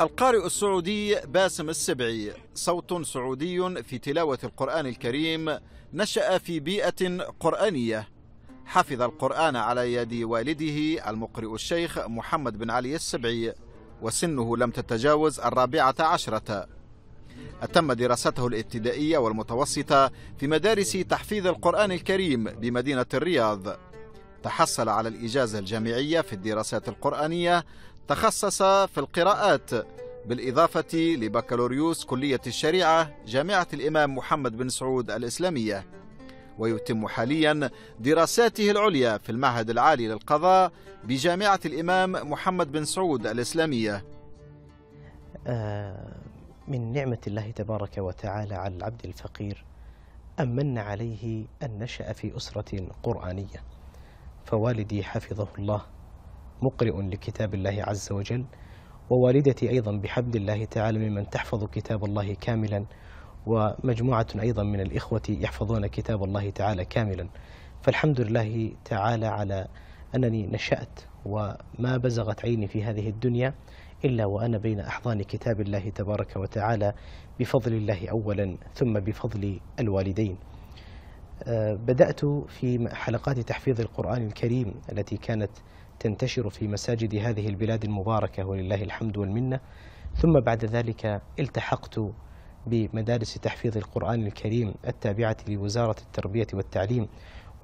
القارئ السعودي باسم السبعي صوت سعودي في تلاوة القرآن الكريم نشأ في بيئة قرآنية حفظ القرآن على يد والده المقرئ الشيخ محمد بن علي السبعي وسنه لم تتجاوز الرابعة عشرة أتم دراسته الابتدائية والمتوسطة في مدارس تحفيظ القرآن الكريم بمدينة الرياض تحصل على الإجازة الجامعية في الدراسات القرآنية تخصص في القراءات بالإضافة لبكالوريوس كلية الشريعة جامعة الإمام محمد بن سعود الإسلامية ويتم حاليا دراساته العليا في المعهد العالي للقضاء بجامعة الإمام محمد بن سعود الإسلامية آه، من نعمة الله تبارك وتعالى على العبد الفقير أن عليه أن نشأ في أسرة قرآنية فوالدي حفظه الله مقرئ لكتاب الله عز وجل ووالدتي أيضا بحمد الله تعالى ممن تحفظ كتاب الله كاملا ومجموعة أيضا من الإخوة يحفظون كتاب الله تعالى كاملا فالحمد لله تعالى على أنني نشأت وما بزغت عيني في هذه الدنيا إلا وأنا بين أحضان كتاب الله تبارك وتعالى بفضل الله أولا ثم بفضل الوالدين آه، بدأت في حلقات تحفيظ القرآن الكريم التي كانت تنتشر في مساجد هذه البلاد المباركة ولله الحمد والمنة ثم بعد ذلك التحقت بمدارس تحفيظ القرآن الكريم التابعة لوزارة التربية والتعليم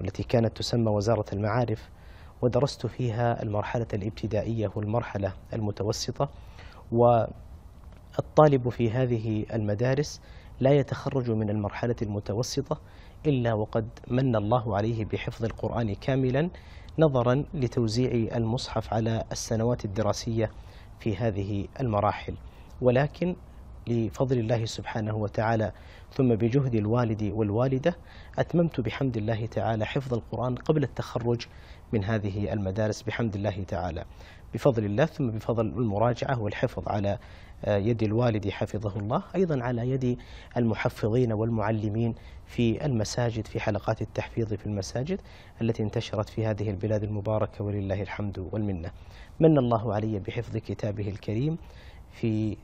والتي كانت تسمى وزارة المعارف ودرست فيها المرحلة الابتدائية والمرحلة المتوسطة والطالب في هذه المدارس لا يتخرج من المرحلة المتوسطة إلا وقد من الله عليه بحفظ القرآن كاملا نظرا لتوزيع المصحف على السنوات الدراسية في هذه المراحل ولكن لفضل الله سبحانه وتعالى ثم بجهد الوالد والوالدة أتممت بحمد الله تعالى حفظ القرآن قبل التخرج من هذه المدارس بحمد الله تعالى بفضل الله ثم بفضل المراجعة والحفظ على آه، يد الوالد حفظه الله أيضا على يد المحفظين والمعلمين في المساجد في حلقات التحفيظ في المساجد التي انتشرت في هذه البلاد المباركة ولله الحمد والمنة من الله علي بحفظ كتابه الكريم في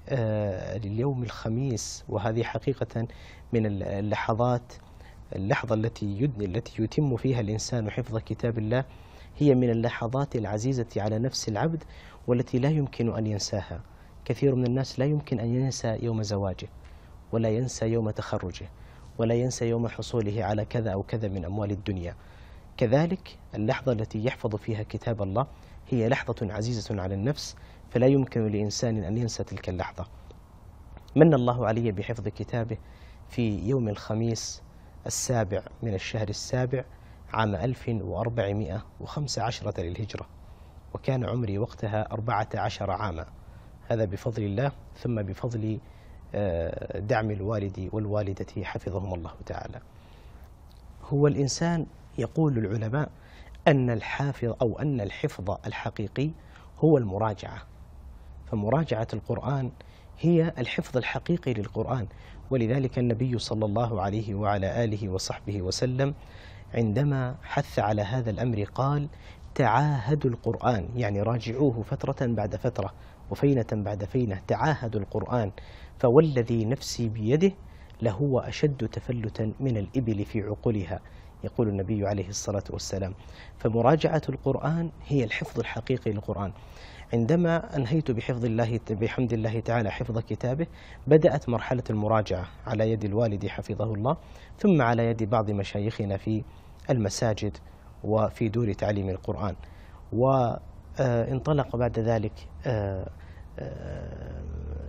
اليوم آه، الخميس وهذه حقيقة من اللحظات اللحظة التي يتم فيها الإنسان حفظ كتاب الله هي من اللحظات العزيزة على نفس العبد والتي لا يمكن أن ينساها كثير من الناس لا يمكن أن ينسى يوم زواجه ولا ينسى يوم تخرجه ولا ينسى يوم حصوله على كذا أو كذا من أموال الدنيا كذلك اللحظة التي يحفظ فيها كتاب الله هي لحظة عزيزة على النفس فلا يمكن لإنسان أن ينسى تلك اللحظة من الله علي بحفظ كتابه في يوم الخميس السابع من الشهر السابع عام 1415 للهجرة وكان عمري وقتها 14 عاما هذا بفضل الله ثم بفضل آه، دعم الوالد والوالدة حفظهم الله تعالى هو الإنسان يقول العلماء أن الحافظ أو أن الحفظ الحقيقي هو المراجعة فمراجعة القرآن هي الحفظ الحقيقي للقرآن ولذلك النبي صلى الله عليه وعلى آله وصحبه وسلم عندما حث على هذا الأمر قال تعاهدوا القرآن يعني راجعوه فترة بعد فترة وفينة بعد فينة تعاهدوا القرآن فوالذي نفسي بيده لهو أشد تفلتا من الإبل في عقولها يقول النبي عليه الصلاة والسلام فمراجعة القرآن هي الحفظ الحقيقي للقرآن عندما أنهيت بحفظ الله بحمد الله تعالى حفظ كتابه بدأت مرحلة المراجعة على يد الوالد حفظه الله ثم على يد بعض مشايخنا في المساجد وفي دور تعليم القرآن وانطلق آه، بعد ذلك آه، آه،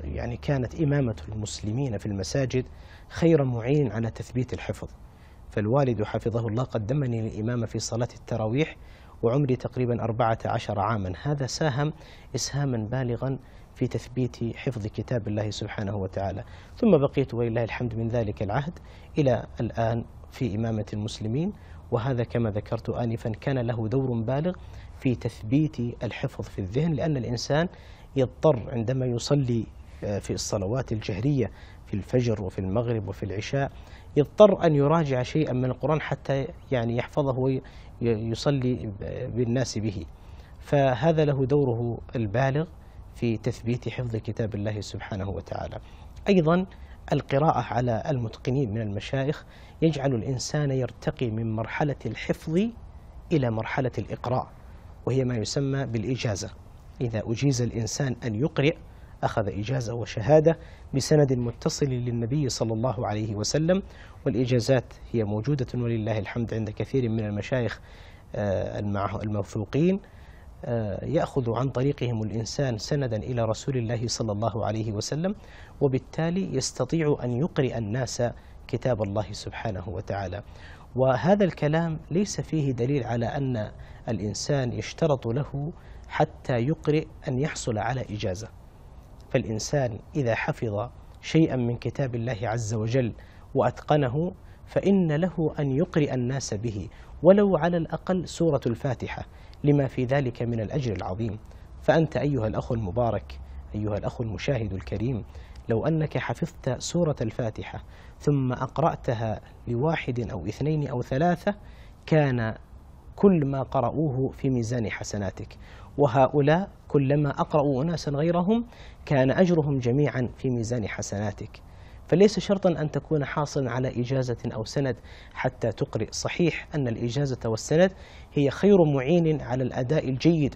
يعني كانت إمامة المسلمين في المساجد خير معين على تثبيت الحفظ فالوالد حفظه الله قدمني للإمامة في صلاة التراويح وعمري تقريبا 14 عاما هذا ساهم إسهاما بالغا في تثبيت حفظ كتاب الله سبحانه وتعالى ثم بقيت ولله الحمد من ذلك العهد إلى الآن في إمامة المسلمين وهذا كما ذكرت آنفا كان له دور بالغ في تثبيت الحفظ في الذهن لأن الإنسان يضطر عندما يصلي آه، في الصلوات الجهرية في الفجر وفي المغرب وفي العشاء يضطر أن يراجع شيئا من القرآن حتى يعني يحفظه ويصلي بالناس به فهذا له دوره البالغ في تثبيت حفظ كتاب الله سبحانه وتعالى أيضا القراءة على المتقنين من المشايخ يجعل الإنسان يرتقي من مرحلة الحفظ إلى مرحلة الإقراء وهي ما يسمى بالإجازة إذا أجيز الإنسان أن يقرئ أخذ إجازة وشهادة بسند متصل للنبي صلى الله عليه وسلم والإجازات هي موجودة ولله الحمد عند كثير من المشايخ آه، الموثوقين آه، يأخذ عن طريقهم الإنسان سندا إلى رسول الله صلى الله عليه وسلم وبالتالي يستطيع أن يقرئ الناس كتاب الله سبحانه وتعالى وهذا الكلام ليس فيه دليل على أن الإنسان يشترط له حتى يقرئ أن يحصل على إجازة فالإنسان إذا حفظ شيئا من كتاب الله عز وجل وأتقنه فإن له أن يقرئ الناس به ولو على الأقل سورة الفاتحة لما في ذلك من الأجر العظيم فأنت أيها الأخ المبارك أيها الأخ المشاهد الكريم لو أنك حفظت سورة الفاتحة ثم أقرأتها لواحد أو اثنين أو ثلاثة كان كل ما قرأوه في ميزان حسناتك وهؤلاء كلما أقرأوا أناسا غيرهم كان أجرهم جميعا في ميزان حسناتك فليس شرطا أن تكون حاصلا على إجازة أو سند حتى تقرئ صحيح أن الإجازة والسند هي خير معين على الأداء الجيد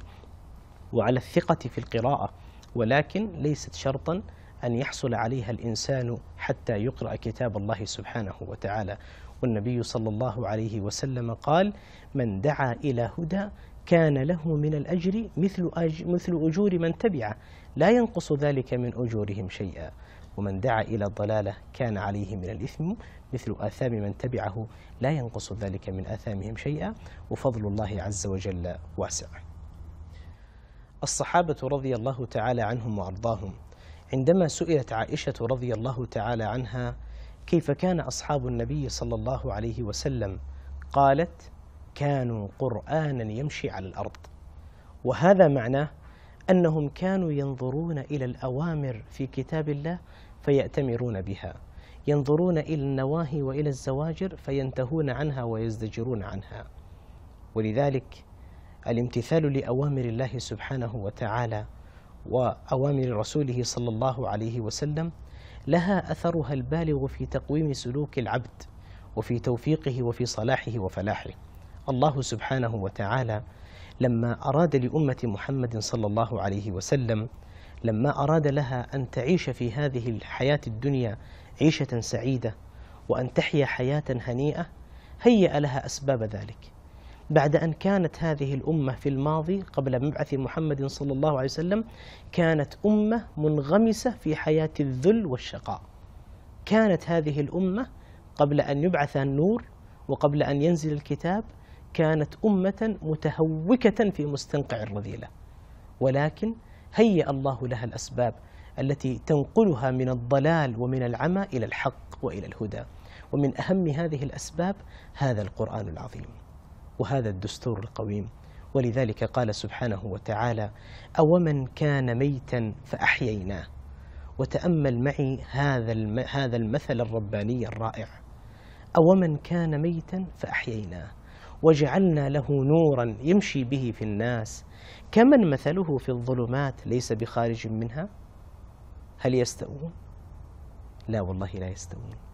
وعلى الثقة في القراءة ولكن ليست شرطا أن يحصل عليها الإنسان حتى يقرأ كتاب الله سبحانه وتعالى والنبي صلى الله عليه وسلم قال من دعا إلى هدى كان له من الأجر مثل, أج مثل أجور من تبعه لا ينقص ذلك من أجورهم شيئا ومن دعا إلى الضلالة كان عليه من الإثم مثل آثام من تبعه لا ينقص ذلك من آثامهم شيئا وفضل الله عز وجل واسع الصحابة رضي الله تعالى عنهم وأرضاهم عندما سئلت عائشة رضي الله تعالى عنها كيف كان أصحاب النبي صلى الله عليه وسلم قالت كانوا قرآنا يمشي على الأرض وهذا معناه أنهم كانوا ينظرون إلى الأوامر في كتاب الله فيأتمرون بها ينظرون إلى النواهي وإلى الزواجر فينتهون عنها ويزدجرون عنها ولذلك الامتثال لأوامر الله سبحانه وتعالى وأوامر رسوله صلى الله عليه وسلم لها أثرها البالغ في تقويم سلوك العبد وفي توفيقه وفي صلاحه وفلاحه الله سبحانه وتعالى لما أراد لأمة محمد صلى الله عليه وسلم لما أراد لها أن تعيش في هذه الحياة الدنيا عيشة سعيدة وأن تحيا حياة هنيئة هيأ لها أسباب ذلك بعد أن كانت هذه الأمة في الماضي قبل مبعث محمد صلى الله عليه وسلم كانت أمة منغمسة في حياة الذل والشقاء كانت هذه الأمة قبل أن يبعث النور وقبل أن ينزل الكتاب كانت أمة متهوكة في مستنقع الرذيلة ولكن هيأ الله لها الأسباب التي تنقلها من الضلال ومن العمى إلى الحق وإلى الهدى ومن أهم هذه الأسباب هذا القرآن العظيم وهذا الدستور القويم ولذلك قال سبحانه وتعالى أومن كان ميتا فأحييناه وتأمل معي هذا هذا المثل الرباني الرائع أومن كان ميتا فأحييناه وجعلنا له نورا يمشي به في الناس كمن مثله في الظلمات ليس بخارج منها هل يستوون لا والله لا يستوون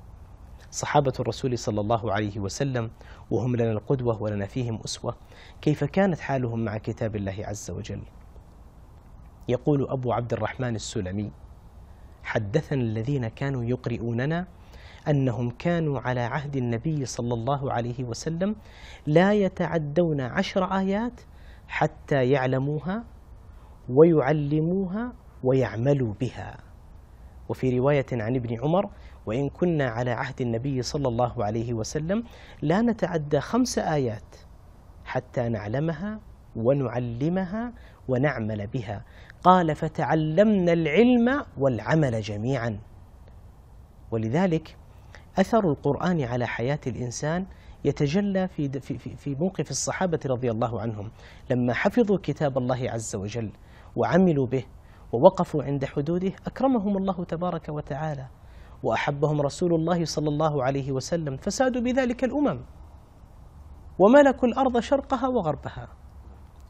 صحابة الرسول صلى الله عليه وسلم وهم لنا القدوة ولنا فيهم أسوة كيف كانت حالهم مع كتاب الله عز وجل يقول أبو عبد الرحمن السلمي حدثنا الذين كانوا يقرئوننا أنهم كانوا على عهد النبي صلى الله عليه وسلم لا يتعدون عشر آيات حتى يعلموها ويعلموها ويعملوا بها وفي رواية عن ابن عمر وإن كنا على عهد النبي صلى الله عليه وسلم لا نتعدى خمس آيات حتى نعلمها ونعلمها ونعمل بها قال فتعلمنا العلم والعمل جميعا ولذلك أثر القرآن على حياة الإنسان يتجلى في, في, في موقف الصحابة رضي الله عنهم لما حفظوا كتاب الله عز وجل وعملوا به ووقفوا عند حدوده أكرمهم الله تبارك وتعالى وأحبهم رسول الله صلى الله عليه وسلم فسادوا بذلك الأمم وملكوا الأرض شرقها وغربها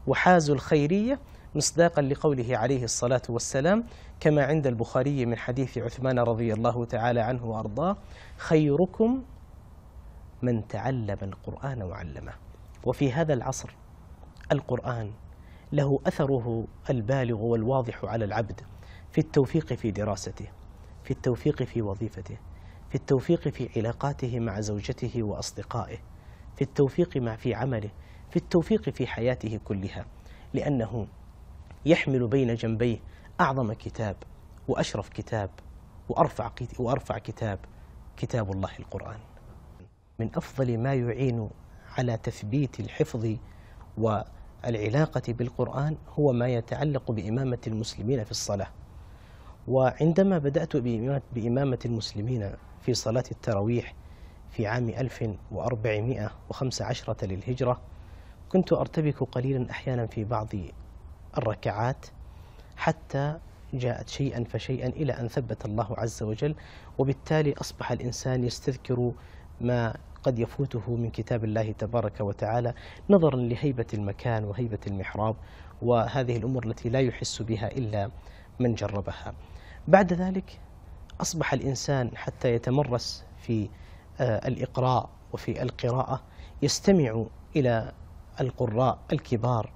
وحازوا الخيرية مصداقا لقوله عليه الصلاة والسلام كما عند البخاري من حديث عثمان رضي الله تعالى عنه وأرضاه خيركم من تعلم القرآن وعلمه وفي هذا العصر القرآن له أثره البالغ والواضح على العبد في التوفيق في دراسته في التوفيق في وظيفته في التوفيق في علاقاته مع زوجته وأصدقائه في التوفيق مع في عمله في التوفيق في حياته كلها لأنه يحمل بين جنبيه أعظم كتاب وأشرف كتاب وأرفع وأرفع كتاب كتاب الله القرآن من أفضل ما يعين على تثبيت الحفظ و العلاقة بالقرآن هو ما يتعلق بإمامة المسلمين في الصلاة وعندما بدأت بإمامة المسلمين في صلاة التراويح في عام 1415 للهجرة كنت أرتبك قليلا أحيانا في بعض الركعات حتى جاءت شيئا فشيئا إلى أن ثبت الله عز وجل وبالتالي أصبح الإنسان يستذكر ما قد يفوته من كتاب الله تبارك وتعالى نظرا لهيبة المكان وهيبة المحراب وهذه الأمور التي لا يحس بها إلا من جربها بعد ذلك أصبح الإنسان حتى يتمرس في آه، الإقراء وفي القراءة يستمع إلى القراء الكبار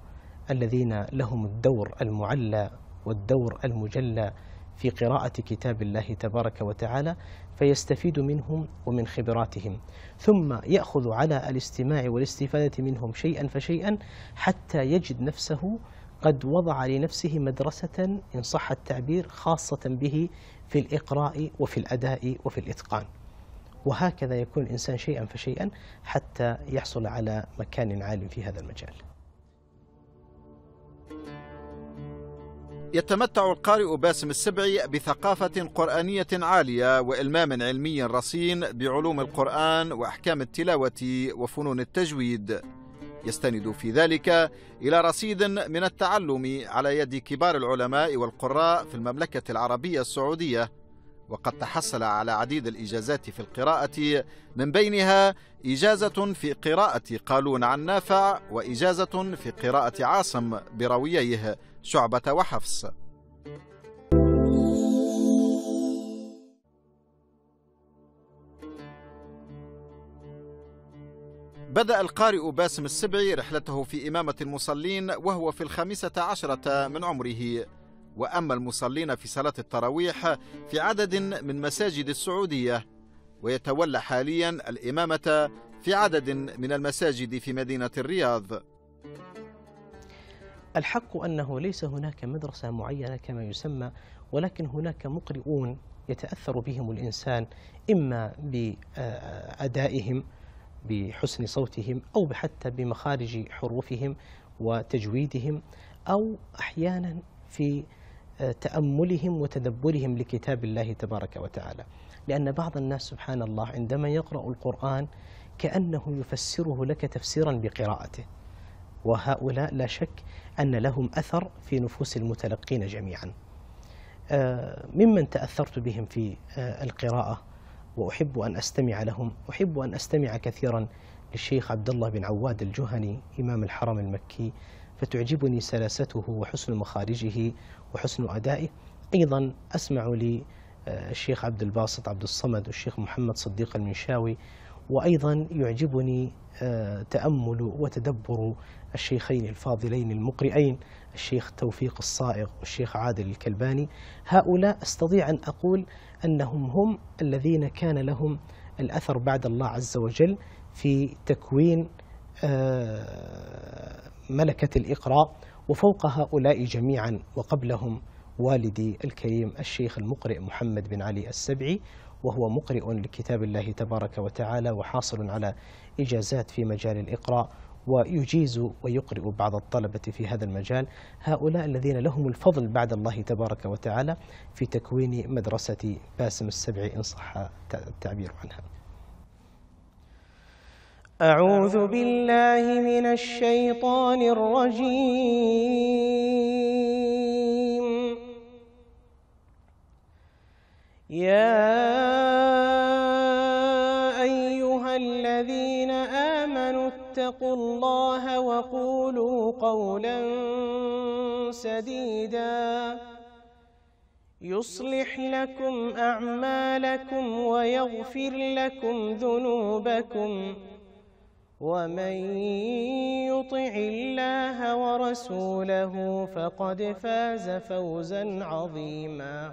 الذين لهم الدور المعلى والدور المجلى في قراءة كتاب الله تبارك وتعالى فيستفيد منهم ومن خبراتهم ثم يأخذ على الاستماع والاستفادة منهم شيئا فشيئا حتى يجد نفسه قد وضع لنفسه مدرسة إن صح التعبير خاصة به في الإقراء وفي الأداء وفي الإتقان وهكذا يكون الإنسان شيئا فشيئا حتى يحصل على مكان عال في هذا المجال يتمتع القارئ باسم السبعي بثقافة قرآنية عالية وإلمام علمي رصين بعلوم القرآن وأحكام التلاوة وفنون التجويد. يستند في ذلك إلى رصيد من التعلم على يد كبار العلماء والقراء في المملكة العربية السعودية، وقد تحصل على عديد الإجازات في القراءة من بينها إجازة في قراءة قالون عن نافع وإجازة في قراءة عاصم برويه. شعبة وحفص بدأ القارئ باسم السبعي رحلته في إمامة المصلين وهو في الخامسة عشرة من عمره وأما المصلين في صلاة التراويح في عدد من مساجد السعودية ويتولى حاليا الإمامة في عدد من المساجد في مدينة الرياض الحق أنه ليس هناك مدرسة معينة كما يسمى ولكن هناك مقرئون يتأثر بهم الإنسان إما بأدائهم بحسن صوتهم أو حتى بمخارج حروفهم وتجويدهم أو أحيانا في آه، تأملهم وتدبرهم لكتاب الله تبارك وتعالى لأن بعض الناس سبحان الله عندما يقرأ القرآن كأنه يفسره لك تفسيرا بقراءته وهؤلاء لا شك أن لهم أثر في نفوس المتلقين جميعا آه، ممن تأثرت بهم في آه، القراءة وأحب أن أستمع لهم أحب أن أستمع كثيرا للشيخ عبد الله بن عواد الجهني إمام الحرم المكي فتعجبني سلاسته وحسن مخارجه وحسن أدائه أيضا أسمع للشيخ آه، عبد الباسط عبد الصمد والشيخ محمد صديق المنشاوي وأيضا يعجبني آه، تأمل وتدبر الشيخين الفاضلين المقرئين الشيخ توفيق الصائغ والشيخ عادل الكلباني هؤلاء أستطيع أن أقول أنهم هم الذين كان لهم الأثر بعد الله عز وجل في تكوين آه، ملكة الإقراء وفوق هؤلاء جميعا وقبلهم والدي الكريم الشيخ المقرئ محمد بن علي السبعي وهو مقرئ لكتاب الله تبارك وتعالى وحاصل على إجازات في مجال الإقراء ويجيز ويقرئ بعض الطلبة في هذا المجال هؤلاء الذين لهم الفضل بعد الله تبارك وتعالى في تكوين مدرسة باسم السبع إن صح التعبير عنها أعوذ بالله من الشيطان الرجيم يا أيها الذين آمنوا اتقوا الله وقولوا قولا سديدا يصلح لكم أعمالكم ويغفر لكم ذنوبكم ومن يطع الله ورسوله فقد فاز فوزا عظيماً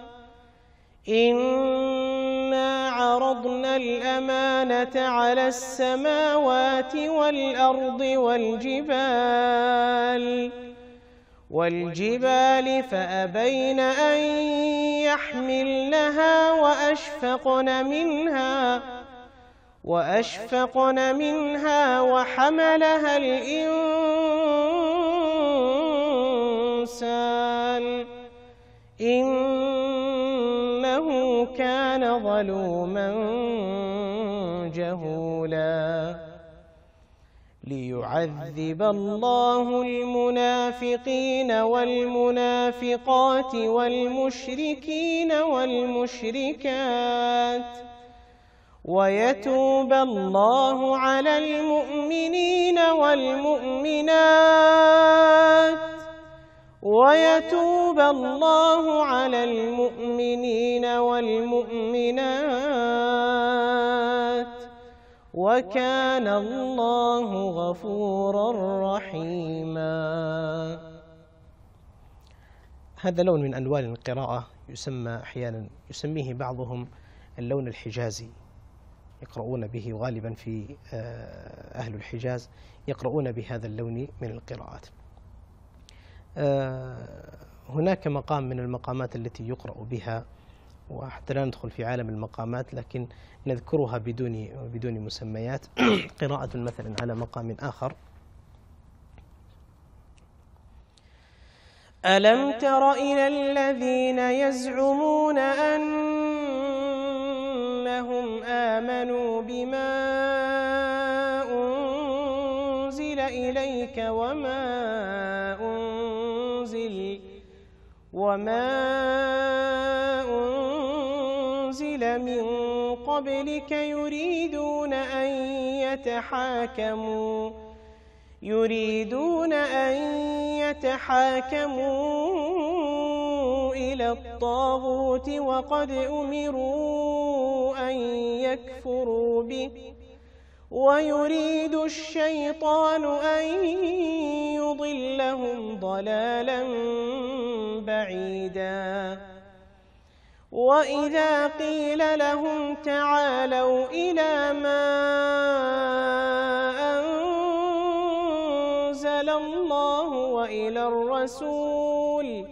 إنا عرضنا الأمانة على السماوات والأرض والجبال والجبال فأبين أن يحملنها وأشفقن منها وأشفقن منها وحملها الإنسان إن كان ظلوما جهولا ليعذب الله المنافقين والمنافقات والمشركين والمشركات ويتوب الله على المؤمنين والمؤمنات ويتوب الله على المؤمنين والمؤمنات وكان الله غفورا رحيما هذا لون من ألوان القراءة يسمى أحيانا يسميه بعضهم اللون الحجازي يقرؤون به غالبا في آه، أهل الحجاز يقرؤون بهذا اللون من القراءات آه، هناك مقام من المقامات التي يقرأ بها وحتى لا ندخل في عالم المقامات لكن نذكرها بدون بدون مسميات قراءة مثلا على مقام آخر ألم تر إلى الذين يزعمون أنهم آمنوا بما أنزل إليك وما وما أنزل من قبلك يريدون أن يتحاكموا يريدون أن يتحاكموا إلى الطاغوت وقد أمروا أن يكفروا به ويريد الشيطان أن يضلهم ضلالا بعيدا وإذا قيل لهم تعالوا إلى ما أنزل الله وإلى الرسول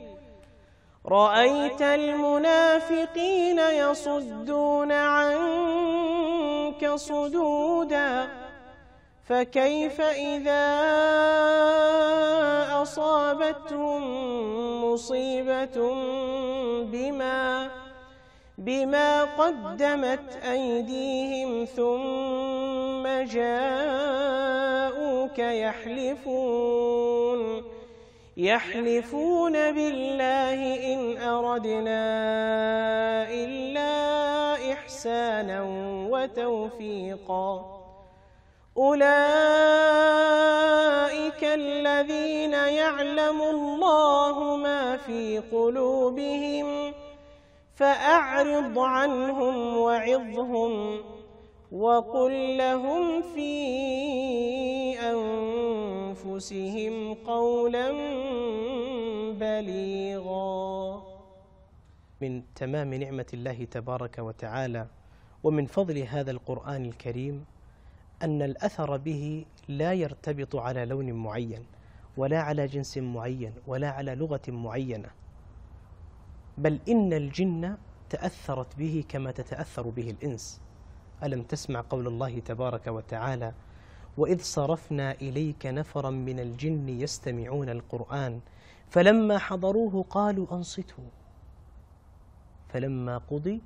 رأيت المنافقين يصدون عنك صدوداً فكيف إذا أصابتهم مصيبة بما بما قدمت أيديهم ثم جاءوك يحلفون يحلفون بالله إن أردنا إلا إحسانا وتوفيقا أولئك الذين يعلم الله ما في قلوبهم فأعرض عنهم وعظهم وقل لهم في أنفسهم قولا بليغا من تمام نعمة الله تبارك وتعالى ومن فضل هذا القرآن الكريم أن الأثر به لا يرتبط على لون معين ولا على جنس معين ولا على لغة معينة بل إن الجن تأثرت به كما تتأثر به الإنس ألم تسمع قول الله تبارك وتعالى وإذ صرفنا إليك نفرا من الجن يستمعون القرآن فلما حضروه قالوا أنصتوا فلما قضي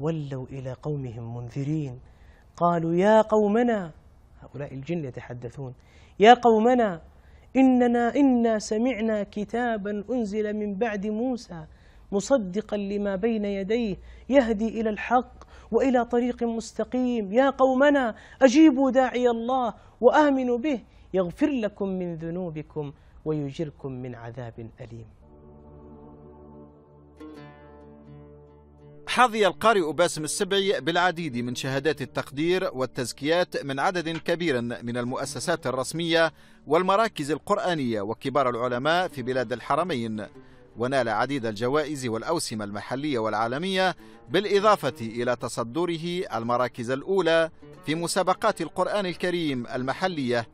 ولوا إلى قومهم منذرين قالوا يا قومنا هؤلاء الجن يتحدثون يا قومنا إننا إنا سمعنا كتابا أنزل من بعد موسى مصدقا لما بين يديه يهدي إلى الحق وإلى طريق مستقيم يا قومنا أجيبوا داعي الله وآمنوا به يغفر لكم من ذنوبكم ويجركم من عذاب أليم حظي القارئ باسم السبعي بالعديد من شهادات التقدير والتزكيات من عدد كبير من المؤسسات الرسمية والمراكز القرآنية وكبار العلماء في بلاد الحرمين ونال عديد الجوائز والأوسمة المحلية والعالمية بالإضافة إلى تصدره المراكز الأولى في مسابقات القرآن الكريم المحلية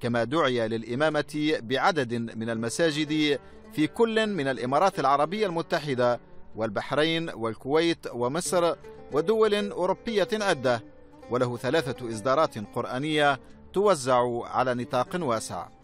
كما دعي للإمامة بعدد من المساجد في كل من الإمارات العربية المتحدة والبحرين والكويت ومصر ودول أوروبية أدى وله ثلاثة إصدارات قرآنية توزع على نطاق واسع